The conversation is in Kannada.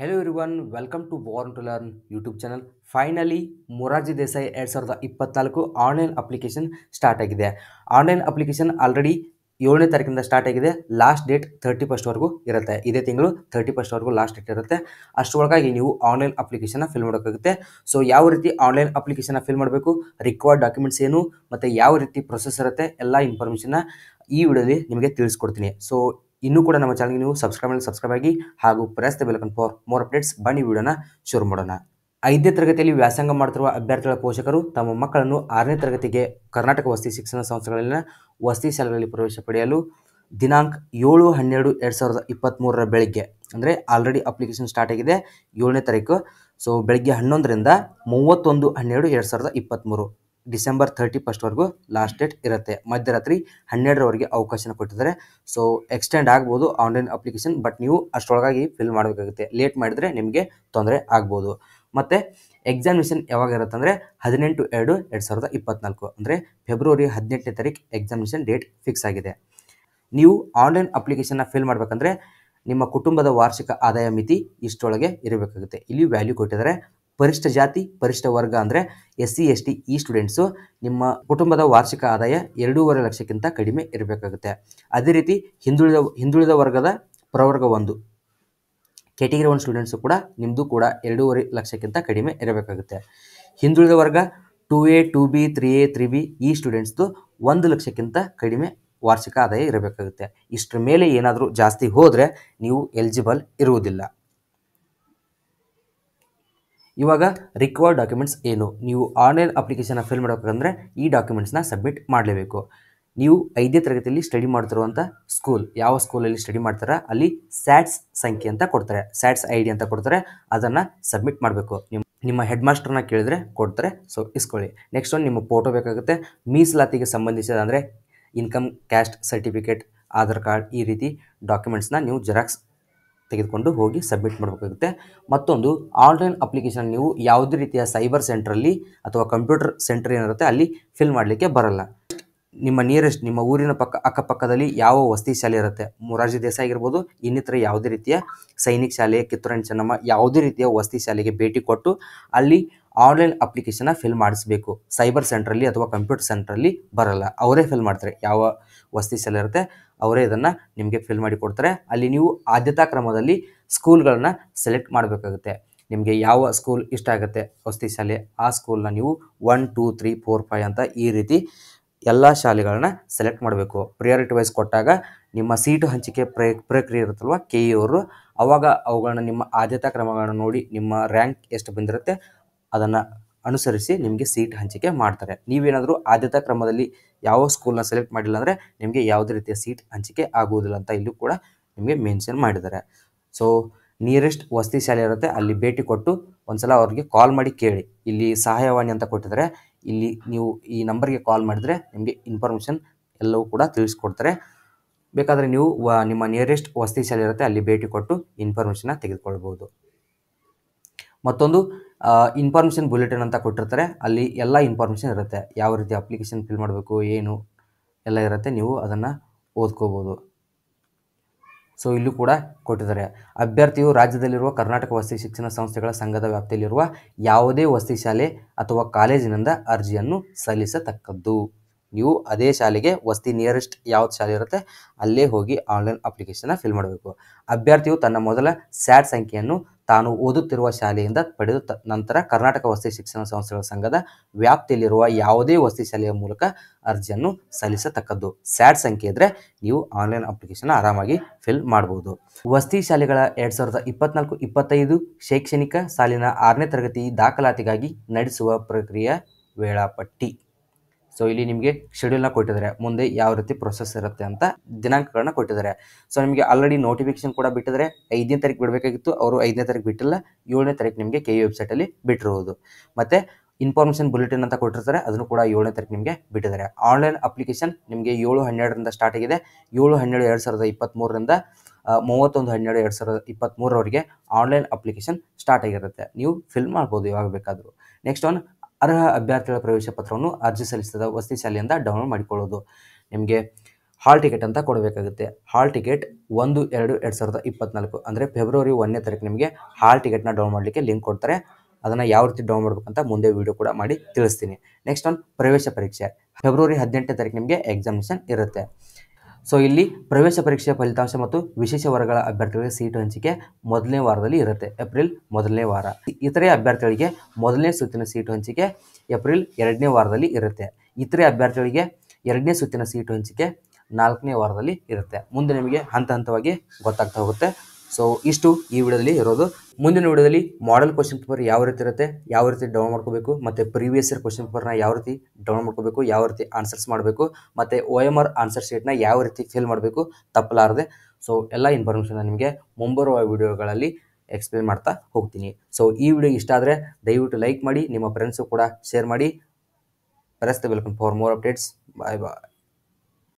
hello everyone welcome to born to learn YouTube channel finally Morarji Desai ಎರಡು ಸಾವಿರದ ಇಪ್ಪತ್ತ್ನಾಲ್ಕು ಆನ್ಲೈನ್ ಅಪ್ಲಿಕೇಶನ್ ಸ್ಟಾರ್ಟ್ ಆಗಿದೆ ಆನ್ಲೈನ್ ಅಪ್ಲಿಕೇಶನ್ ಆಲ್ರೆಡಿ ಏಳನೇ ತಾರೀಕಿಂದ ಸ್ಟಾರ್ಟ್ ಆಗಿದೆ ಲಾಸ್ಟ್ ಡೇಟ್ ಥರ್ಟಿ ಫಸ್ಟ್ವರೆಗೂ ಇರುತ್ತೆ ಇದೇ ತಿಂಗಳು ಥರ್ಟಿ ಫಸ್ಟ್ವರೆಗೂ ಲಾಸ್ಟ್ ಡೇಟ್ ಇರುತ್ತೆ ಅಷ್ಟರೊಳಗಾಗಿ ನೀವು ಆನ್ಲೈನ್ ಅಪ್ಲಿಕೇಶನ್ನ ಫಿಲ್ ಮಾಡೋಕ್ಕಾಗುತ್ತೆ ಸೊ ಯಾವ ರೀತಿ ಆನ್ಲೈನ್ ಅಪ್ಲಿಕೇಶನ್ನ ಫಿಲ್ ಮಾಡಬೇಕು ರಿಕ್ವೈರ್ಡ್ ಡಾಕ್ಯುಮೆಂಟ್ಸ್ ಏನು ಮತ್ತು ಯಾವ ರೀತಿ ಪ್ರೊಸೆಸ್ ಇರುತ್ತೆ ಎಲ್ಲ ಇನ್ಫಾರ್ಮೇಷನ್ನ ಈ ವಿಡಿಯೋಲಿ ನಿಮಗೆ ತಿಳಿಸ್ಕೊಡ್ತೀನಿ ಸೊ ಇನ್ನೂ ಕೂಡ ನಮ್ಮ ಚಾನಲ್ಗೆ ನೀವು ಸಬ್ಸ್ಕ್ರೈಬ್ ಮಾಡಿ ಸಬ್ಸ್ಕ್ರೈಬ್ ಆಗಿ ಹಾಗೂ press the bell icon for more updates ಬನ್ನಿ ವಿಡಿಯೋನ ಶುರು ಮಾಡೋಣ ಐದನೇ ತರಗತಿಯಲ್ಲಿ ವ್ಯಾಸಂಗ ಮಾಡ್ತಿರುವ ಅಭ್ಯರ್ಥಿಗಳ ಪೋಷಕರು ತಮ್ಮ ಮಕ್ಕಳನ್ನು ಆರನೇ ತರಗತಿಗೆ ಕರ್ನಾಟಕ ವಸತಿ ಶಿಕ್ಷಣ ಸಂಸ್ಥೆಗಳಲ್ಲಿನ ವಸತಿ ಶಾಲೆಗಳಲ್ಲಿ ಪ್ರವೇಶ ಪಡೆಯಲು ದಿನಾಂಕ ಏಳು ಹನ್ನೆರಡು ಎರಡು ಸಾವಿರದ ಇಪ್ಪತ್ತ್ಮೂರರ ಬೆಳಗ್ಗೆ ಅಂದರೆ ಆಲ್ರೆಡಿ ಅಪ್ಲಿಕೇಶನ್ ಸ್ಟಾರ್ಟ್ ಆಗಿದೆ ಏಳನೇ ತಾರೀಕು ಸೊ ಬೆಳಗ್ಗೆ ಹನ್ನೊಂದರಿಂದ ಮೂವತ್ತೊಂದು ಹನ್ನೆರಡು ಎರಡು ಸಾವಿರದ ಇಪ್ಪತ್ತ್ಮೂರು ಡಿಸೆಂಬರ್ ಥರ್ಟಿ ಫಸ್ಟ್ವರೆಗೂ ಲಾಸ್ಟ್ ಡೇಟ್ ಇರುತ್ತೆ ಮಧ್ಯರಾತ್ರಿ ಹನ್ನೆರಡರವರೆಗೆ ಅವಕಾಶನ ಕೊಟ್ಟಿದ್ದಾರೆ ಸೊ ಎಕ್ಸ್ಟೆಂಡ್ ಆಗ್ಬೋದು ಆನ್ಲೈನ್ ಅಪ್ಲಿಕೇಶನ್ ಬಟ್ ನೀವು ಅಷ್ಟರೊಳಗಾಗಿ ಫಿಲ್ ಮಾಡಬೇಕಾಗುತ್ತೆ ಲೇಟ್ ಮಾಡಿದರೆ ನಿಮಗೆ ತೊಂದರೆ ಆಗ್ಬೋದು ಮತ್ತು ಎಕ್ಸಾಮಿನೇಷನ್ ಯಾವಾಗ ಇರುತ್ತೆ ಅಂದರೆ ಹದಿನೆಂಟು ಎರಡು ಎರಡು ಸಾವಿರದ ಇಪ್ಪತ್ನಾಲ್ಕು ಅಂದರೆ ಫೆಬ್ರವರಿ ಹದಿನೆಂಟನೇ ತಾರೀಕು ಎಕ್ಸಾಮಿನೇಷನ್ ಡೇಟ್ ಫಿಕ್ಸ್ ಆಗಿದೆ ನೀವು ಆನ್ಲೈನ್ ಅಪ್ಲಿಕೇಶನ್ನ ಫಿಲ್ ಮಾಡಬೇಕಂದ್ರೆ ನಿಮ್ಮ ಕುಟುಂಬದ ವಾರ್ಷಿಕ ಆದಾಯ ಮಿತಿ ಇಷ್ಟೊಳಗೆ ಇರಬೇಕಾಗುತ್ತೆ ಇಲ್ಲಿ ವ್ಯಾಲ್ಯೂ ಕೊಟ್ಟಿದ್ದಾರೆ ಪರಿಷ್ಠ ಜಾತಿ ಪರಿಷ್ಠ ವರ್ಗ ಅಂದರೆ ಎಸ್ ಸಿ ಎಸ್ ಟಿ ಈ ಸ್ಟೂಡೆಂಟ್ಸು ನಿಮ್ಮ ಕುಟುಂಬದ ವಾರ್ಷಿಕ ಆದಾಯ ಎರಡೂವರೆ ಲಕ್ಷಕ್ಕಿಂತ ಕಡಿಮೆ ಇರಬೇಕಾಗುತ್ತೆ ಅದೇ ರೀತಿ ಹಿಂದುಳಿದ ಹಿಂದುಳಿದ ವರ್ಗದ ಪ್ರವರ್ಗ ಒಂದು ಕ್ಯಾಟಗರಿ ಒನ್ ಸ್ಟೂಡೆಂಟ್ಸು ಕೂಡ ನಿಮ್ಮದು ಕೂಡ ಎರಡೂವರೆ ಲಕ್ಷಕ್ಕಿಂತ ಕಡಿಮೆ ಇರಬೇಕಾಗುತ್ತೆ ಹಿಂದುಳಿದ ವರ್ಗ two A two B three A three B ಈ ಸ್ಟೂಡೆಂಟ್ಸ್ದು ಒಂದು ಲಕ್ಷಕ್ಕಿಂತ ಕಡಿಮೆ ವಾರ್ಷಿಕ ಆದಾಯ ಇರಬೇಕಾಗುತ್ತೆ ಇಷ್ಟರ ಮೇಲೆ ಏನಾದರೂ ಜಾಸ್ತಿ ಹೋದರೆ ನೀವು ಎಲಿಜಿಬಲ್ ಇರುವುದಿಲ್ಲ ಇವಾಗ ರಿಕ್ವೈರ್ಡ್ ಡಾಕ್ಯುಮೆಂಟ್ಸ್ ಏನು ನೀವು ಆನ್ಲೈನ್ ಅಪ್ಲಿಕೇಶನ್ನ ಫಿಲ್ ಮಾಡಬೇಕಂದ್ರೆ ಈ ಡಾಕ್ಯುಮೆಂಟ್ಸ್ನ ಸಬ್ಮಿಟ್ ಮಾಡಲೇಬೇಕು ನೀವು ಐದನೇ ತರಗತಿಯಲ್ಲಿ ಸ್ಟಡಿ ಮಾಡ್ತಿರುವಂಥ ಸ್ಕೂಲ್ ಯಾವ ಸ್ಕೂಲಲ್ಲಿ ಸ್ಟಡಿ ಮಾಡ್ತಾರ ಅಲ್ಲಿ ಸ್ಯಾಟ್ಸ್ ಸಂಖ್ಯೆ ಅಂತ ಕೊಡ್ತಾರೆ ಸ್ಯಾಟ್ಸ್ ಐ ಡಿ ಅಂತ ಕೊಡ್ತಾರೆ ಅದನ್ನು ಸಬ್ಮಿಟ್ ಮಾಡಬೇಕು ನಿಮ್ಮ ನಿಮ್ಮ ಹೆಡ್ ಮಾಸ್ಟರ್ನ ಕೇಳಿದರೆ ಕೊಡ್ತಾರೆ ಸೊ ಇಸ್ಕೊಳ್ಳಿ ನೆಕ್ಸ್ಟ್ ಒಂದು ನಿಮ್ಮ ಫೋಟೋ ಬೇಕಾಗುತ್ತೆ ಮೀಸಲಾತಿಗೆ ಸಂಬಂಧಿಸಿದ ಅಂದರೆ income caste certificate Aadhaar card ಈ ರೀತಿ ಡಾಕ್ಯುಮೆಂಟ್ಸ್ನ ನೀವು ಜೆರಾಕ್ಸ್ ತೆಗೆದುಕೊಂಡು ಹೋಗಿ ಸಬ್ಮಿಟ್ ಮಾಡಬೇಕಾಗುತ್ತೆ ಮತ್ತೊಂದು ಆನ್ಲೈನ್ ಅಪ್ಲಿಕೇಶನ್ ನೀವು ಯಾವುದೇ ರೀತಿಯ ಸೈಬರ್ ಸೆಂಟ್ರಲ್ಲಿ ಅಥವಾ ಕಂಪ್ಯೂಟರ್ ಸೆಂಟರ್ ಏನಿರುತ್ತೆ ಅಲ್ಲಿ ಫಿಲ್ ಮಾಡಲಿಕ್ಕೆ ಬರಲ್ಲ ನಿಮ್ಮ ನಿಯರೆಸ್ಟ್ ನಿಮ್ಮ ಊರಿನ ಪಕ್ಕ ಅಕ್ಕಪಕ್ಕದಲ್ಲಿ ಯಾವ ವಸತಿ ಶಾಲೆ ಇರುತ್ತೆ ಮೊರಾರ್ಜಿ ದೇಸಾಯಿ ಆಗಿರ್ಬೋದು ಇನ್ನಿತರ ಯಾವುದೇ ರೀತಿಯ ಸೈನಿಕ ಶಾಲೆ ಕಿತ್ತೂರಣ ಚೆನ್ನಮ್ಮ ಯಾವುದೇ ರೀತಿಯ ವಸತಿ ಶಾಲೆಗೆ ಭೇಟಿ ಕೊಟ್ಟು ಅಲ್ಲಿ ಆನ್ಲೈನ್ ಅಪ್ಲಿಕೇಶನ್ನ ಫಿಲ್ ಮಾಡಿಸ್ಬೇಕು ಸೈಬರ್ ಸೆಂಟ್ರಲ್ಲಿ ಅಥವಾ ಕಂಪ್ಯೂಟರ್ ಸೆಂಟ್ರಲ್ಲಿ ಬರಲ್ಲ ಅವರೇ ಫಿಲ್ ಮಾಡ್ತಾರೆ ಯಾವ ವಸತಿ ಶಾಲೆ ಇರುತ್ತೆ ಅವರೇ ಇದನ್ನು ನಿಮಗೆ ಫಿಲ್ ಮಾಡಿ ಕೊಡ್ತಾರೆ ಅಲ್ಲಿ ನೀವು ಆದ್ಯತಾ ಕ್ರಮದಲ್ಲಿ ಸ್ಕೂಲ್ಗಳನ್ನ ಸೆಲೆಕ್ಟ್ ಮಾಡಬೇಕಾಗುತ್ತೆ ನಿಮಗೆ ಯಾವ ಸ್ಕೂಲ್ ಇಷ್ಟ ಆಗುತ್ತೆ ವಸತಿ ಶಾಲೆ ಆ ಸ್ಕೂಲ್ನ ನೀವು one two three four five ಅಂತ ಈ ರೀತಿ ಎಲ್ಲ ಶಾಲೆಗಳನ್ನ ಸೆಲೆಕ್ಟ್ ಮಾಡಬೇಕು ಪ್ರಿಯಾರಿಟಿ ವೈಸ್ ಕೊಟ್ಟಾಗ ನಿಮ್ಮ ಸೀಟು ಹಂಚಿಕೆ ಪ್ರಕ್ರಿಯೆ ಇರುತ್ತಲ್ವ ಕೆ ಇ e ಅವರು ಅವಾಗ ಅವುಗಳನ್ನ ನಿಮ್ಮ ಆದ್ಯತಾ ಕ್ರಮಗಳನ್ನು ನೋಡಿ ನಿಮ್ಮ ರ್ಯಾಂಕ್ ಎಷ್ಟು ಬಂದಿರುತ್ತೆ ಅದನ್ನು ಅನುಸರಿಸಿ ನಿಮಗೆ ಸೀಟ್ ಹಂಚಿಕೆ ಮಾಡ್ತಾರೆ ನೀವೇನಾದರೂ ಆದ್ಯತಾ ಕ್ರಮದಲ್ಲಿ ಯಾವ ಸ್ಕೂಲ್ನ ಸೆಲೆಕ್ಟ್ ಮಾಡಿಲ್ಲ ಅಂದರೆ ನಿಮಗೆ ಯಾವುದೇ ರೀತಿಯ ಸೀಟ್ ಹಂಚಿಕೆ ಆಗುವುದಿಲ್ಲ ಅಂತ ಇಲ್ಲೂ ಕೂಡ ನಿಮಗೆ ಮೆನ್ಷನ್ ಮಾಡಿದ್ದಾರೆ ಸೊ ನಿಯರೆಸ್ಟ್ ವಸತಿ ಶಾಲೆ ಇರುತ್ತೆ ಅಲ್ಲಿ ಭೇಟಿ ಕೊಟ್ಟು ಒಂದ್ಸಲ ಅವ್ರಿಗೆ ಕಾಲ್ ಮಾಡಿ ಕೇಳಿ ಇಲ್ಲಿ ಸಹಾಯವಾಣಿ ಅಂತ ಕೊಟ್ಟಿದ್ದಾರೆ ಇಲ್ಲಿ ನೀವು ಈ ನಂಬರ್ಗೆ ಕಾಲ್ ಮಾಡಿದರೆ ನಿಮಗೆ ಇನ್ಫಾರ್ಮೇಷನ್ ಎಲ್ಲವೂ ಕೂಡ ತಿಳಿಸ್ಕೊಡ್ತಾರೆ ಬೇಕಾದರೆ ನೀವು ನಿಮ್ಮ ನಿಯರೆಸ್ಟ್ ವಸತಿ ಶಾಲೆ ಇರುತ್ತೆ ಅಲ್ಲಿ ಭೇಟಿ ಕೊಟ್ಟು ಇನ್ಫಾರ್ಮೇಷನ್ನ ತೆಗೆದುಕೊಳ್ಬೋದು ಮತ್ತೊಂದು ಇನ್ಫಾರ್ಮೇಷನ್ ಬುಲೆಟಿನ್ ಅಂತ ಕೊಟ್ಟಿರ್ತಾರೆ ಅಲ್ಲಿ ಎಲ್ಲ ಇನ್ಫಾರ್ಮೇಷನ್ ಇರುತ್ತೆ ಯಾವ ರೀತಿ ಅಪ್ಲಿಕೇಶನ್ ಫಿಲ್ ಮಾಡಬೇಕು ಏನು ಎಲ್ಲ ಇರುತ್ತೆ ನೀವು ಅದನ್ನು ಓದ್ಕೋಬೋದು ಸೊ ಇಲ್ಲೂ ಕೂಡ ಕೊಟ್ಟಿದ್ದಾರೆ ಅಭ್ಯರ್ಥಿಯು ರಾಜ್ಯದಲ್ಲಿರುವ ಕರ್ನಾಟಕ ವಸತಿ ಶಿಕ್ಷಣ ಸಂಸ್ಥೆಗಳ ಸಂಘದ ವ್ಯಾಪ್ತಿಯಲ್ಲಿರುವ ಯಾವುದೇ ವಸತಿ ಶಾಲೆ ಅಥವಾ ಕಾಲೇಜಿನಿಂದ ಅರ್ಜಿಯನ್ನು ಸಲ್ಲಿಸತಕ್ಕದ್ದು ನೀವು ಅದೇ ಶಾಲೆಗೆ ವಸತಿ ನಿಯರೆಸ್ಟ್ ಯಾವ್ದು ಶಾಲೆ ಇರುತ್ತೆ ಅಲ್ಲೇ ಹೋಗಿ ಆನ್ಲೈನ್ ಅಪ್ಲಿಕೇಶನ್ನ ಫಿಲ್ ಮಾಡಬೇಕು ಅಭ್ಯರ್ಥಿಯು ತನ್ನ ಮೊದಲ ಸ್ಯಾಟ್ ಸಂಖ್ಯೆಯನ್ನು ತಾನು ಓದುತ್ತಿರುವ ಶಾಲೆಯಿಂದ ಪಡೆದು ನಂತರ ಕರ್ನಾಟಕ ವಸತಿ ಶಿಕ್ಷಣ ಸಂಸ್ಥೆಗಳ ಸಂಘದ ವ್ಯಾಪ್ತಿಯಲ್ಲಿರುವ ಯಾವುದೇ ವಸತಿ ಶಾಲೆಯ ಮೂಲಕ ಅರ್ಜಿಯನ್ನು ಸಲ್ಲಿಸತಕ್ಕದ್ದು ಸ್ಯಾಡ್ ಸಂಖ್ಯೆ ಇದ್ರೆ ನೀವು ಆನ್ಲೈನ್ ಅಪ್ಲಿಕೇಶನ್ ಆರಾಮಾಗಿ ಫಿಲ್ ಮಾಡ್ಬೋದು ವಸತಿ ಶಾಲೆಗಳ ಎರಡು ಸಾವಿರದ ಇಪ್ಪತ್ನಾಲ್ಕು ಇಪ್ಪತ್ತೈದು ಶೈಕ್ಷಣಿಕ ಸಾಲಿನ ಆರನೇ ತರಗತಿ ದಾಖಲಾತಿಗಾಗಿ ನಡೆಸುವ ಪ್ರಕ್ರಿಯೆ ವೇಳಾಪಟ್ಟಿ ಸೊ ಇಲ್ಲಿ ನಿಮಗೆ ಶೆಡ್ಯೂಲ್ನ ಕೊಟ್ಟಿದ್ದಾರೆ ಮುಂದೆ ಯಾವ ರೀತಿ ಪ್ರೊಸೆಸ್ ಇರುತ್ತೆ ಅಂತ ದಿನಾಂಕಗಳನ್ನ ಕೊಟ್ಟಿದ್ದಾರೆ ಸೊ ನಿಮಗೆ ಆಲ್ರೆಡಿ ನೋಟಿಫಿಕೇಶನ್ ಕೂಡ ಬಿಟ್ಟಿದ್ದಾರೆ ಐದನೇ ತಾರೀಕು ಬಿಡಬೇಕಾಗಿತ್ತು ಅವರು ಐದನೇ ತಾರೀಕು ಬಿಟ್ಟಿಲ್ಲ ಏಳನೇ ತಾರೀಕು ನಿಮಗೆ ಕೆ ವೆಬ್ಸೈಟಲ್ಲಿ ಬಿಟ್ಟಿರುವುದು ಮತ್ತು ಇನ್ಫಾರ್ಮೇಷನ್ ಬುಲೆಟಿನ್ ಅಂತ ಕೊಟ್ಟಿರ್ತಾರೆ ಅದನ್ನು ಕೂಡ ಏಳನೇ ತಾರೀಕು ನಿಮಗೆ ಬಿಟ್ಟಿದ್ದಾರೆ ಆನ್ಲೈನ್ ಅಪ್ಲಿಕೇಶನ್ ನಿಮಗೆ ಏಳು ಹನ್ನೆರಡರಿಂದ ಸ್ಟಾರ್ಟ್ ಆಗಿದೆ ಏಳು ಹನ್ನೆರಡು ಎರಡು ಸಾವಿರದ ಇಪ್ಪತ್ತ್ಮೂರರಿಂದ ಮೂವತ್ತೊಂದು ಹನ್ನೆರಡು ಎರಡು ಸಾವಿರದ ಇಪ್ಪತ್ತ್ಮೂರವರೆಗೆ ಆನ್ಲೈನ್ ಅಪ್ಲಿಕೇಶನ್ ಸ್ಟಾರ್ಟ್ ಆಗಿರುತ್ತೆ ನೀವು ಫಿಲ್ ಮಾಡ್ಬೋದು ಯಾವಾಗ ಬೇಕಾದರೂ ನೆಕ್ಸ್ಟ್ ಒನ್ ಅರ್ಹ ಅಭ್ಯರ್ಥಿಗಳ ಪ್ರವೇಶ ಪತ್ರವನ್ನು ಅರ್ಜಿ ಸಲ್ಲಿಸಿದ ವಸತಿ ಶಾಲೆಯಿಂದ ಡೌನ್ಲೋಡ್ ಮಾಡಿಕೊಳ್ಳೋದು ನಿಮಗೆ ಹಾಲ್ ಟಿಕೆಟ್ ಅಂತ ಕೊಡಬೇಕಾಗುತ್ತೆ ಹಾಲ್ ಟಿಕೆಟ್ ಒಂದು ಎರಡು ಎರಡು ಸಾವಿರದ ಇಪ್ಪತ್ನಾಲ್ಕು ಅಂದರೆ ಫೆಬ್ರವರಿ ಒಂದನೇ ತಾರೀಕು ನಿಮಗೆ ಹಾಲ್ ಟಿಕೆಟ್ನ ಡೌನ್ ಮಾಡಲಿಕ್ಕೆ ಲಿಂಕ್ ಕೊಡ್ತಾರೆ ಅದನ್ನು ಯಾವ ರೀತಿ ಡೌನ್ ಅಂತ ಮುಂದೆ ವೀಡಿಯೋ ಕೂಡ ಮಾಡಿ ತಿಳಿಸ್ತೀನಿ ನೆಕ್ಸ್ಟ್ ಒಂದು ಪ್ರವೇಶ ಪರೀಕ್ಷೆ ಫೆಬ್ರವರಿ ಹದಿನೆಂಟನೇ ತಾರೀಕು ನಿಮಗೆ ಎಕ್ಸಾಮಿನೇಷನ್ ಇರುತ್ತೆ ಸೊ ಇಲ್ಲಿ ಪ್ರವೇಶ ಪರೀಕ್ಷೆಯ ಫಲಿತಾಂಶ ಮತ್ತು ವಿಶೇಷ ವರ್ಗಗಳ ಅಭ್ಯರ್ಥಿಗಳಿಗೆ ಸೀಟು ಹಂಚಿಕೆ ಮೊದಲನೇ ವಾರದಲ್ಲಿ ಇರುತ್ತೆ ಏಪ್ರಿಲ್ ಮೊದಲನೇ ವಾರ ಇತರೆ ಅಭ್ಯರ್ಥಿಗಳಿಗೆ ಮೊದಲನೇ ಸುತ್ತಿನ ಸೀಟು ಹಂಚಿಕೆ ಏಪ್ರಿಲ್ ಎರಡನೇ ವಾರದಲ್ಲಿ ಇರುತ್ತೆ ಇತರೆ ಅಭ್ಯರ್ಥಿಗಳಿಗೆ ಎರಡನೇ ಸುತ್ತಿನ ಸೀಟು ಹಂಚಿಕೆ ನಾಲ್ಕನೇ ವಾರದಲ್ಲಿ ಇರುತ್ತೆ ಮುಂದೆ ನಿಮಗೆ ಹಂತ ಹಂತವಾಗಿ ಗೊತ್ತಾಗ್ತಾ ಹೋಗುತ್ತೆ ಸೊ ಇಷ್ಟು ಈ ವಿಡಿಯೋದಲ್ಲಿ ಇರೋದು ಮುಂದಿನ ವಿಡಿಯೋದಲ್ಲಿ ಮಾಡೆಲ್ ಕ್ವಶನ್ ಪೇಪರ್ ಯಾವ ರೀತಿ ಇರುತ್ತೆ ಯಾವ ರೀತಿ ಡೌನ್ ಮಾಡ್ಕೋಬೇಕು ಮತ್ತು ಪ್ರೀವಿಯಸ್ ಇಯರ್ ಕ್ವಶನ್ ಪೇಪರ್ನ ಯಾವ ರೀತಿ ಡೌನ್ ಮಾಡ್ಕೋಬೇಕು ಯಾವ ರೀತಿ ಆನ್ಸರ್ಸ್ ಮಾಡಬೇಕು ಮತ್ತು ಒ ಎಮ್ ಆರ್ ಆನ್ಸರ್ ಶೀಟ್ನ ಯಾವ ರೀತಿ ಫಿಲ್ ಮಾಡಬೇಕು ತಪ್ಪಲಾರದೆ ಸೊ ಎಲ್ಲ ಇನ್ಫಾರ್ಮೇಷನ್ನ ನಿಮಗೆ ಮುಂಬರುವ ವಿಡಿಯೋಗಳಲ್ಲಿ ಎಕ್ಸ್ಪ್ಲೇನ್ ಮಾಡ್ತಾ ಹೋಗ್ತೀನಿ ಸೊ ಈ ವಿಡಿಯೋ ಇಷ್ಟ ಆದರೆ ದಯವಿಟ್ಟು ಲೈಕ್ ಮಾಡಿ ನಿಮ್ಮ ಫ್ರೆಂಡ್ಸು ಕೂಡ ಶೇರ್ ಮಾಡಿ press the welcome for more updates bye bye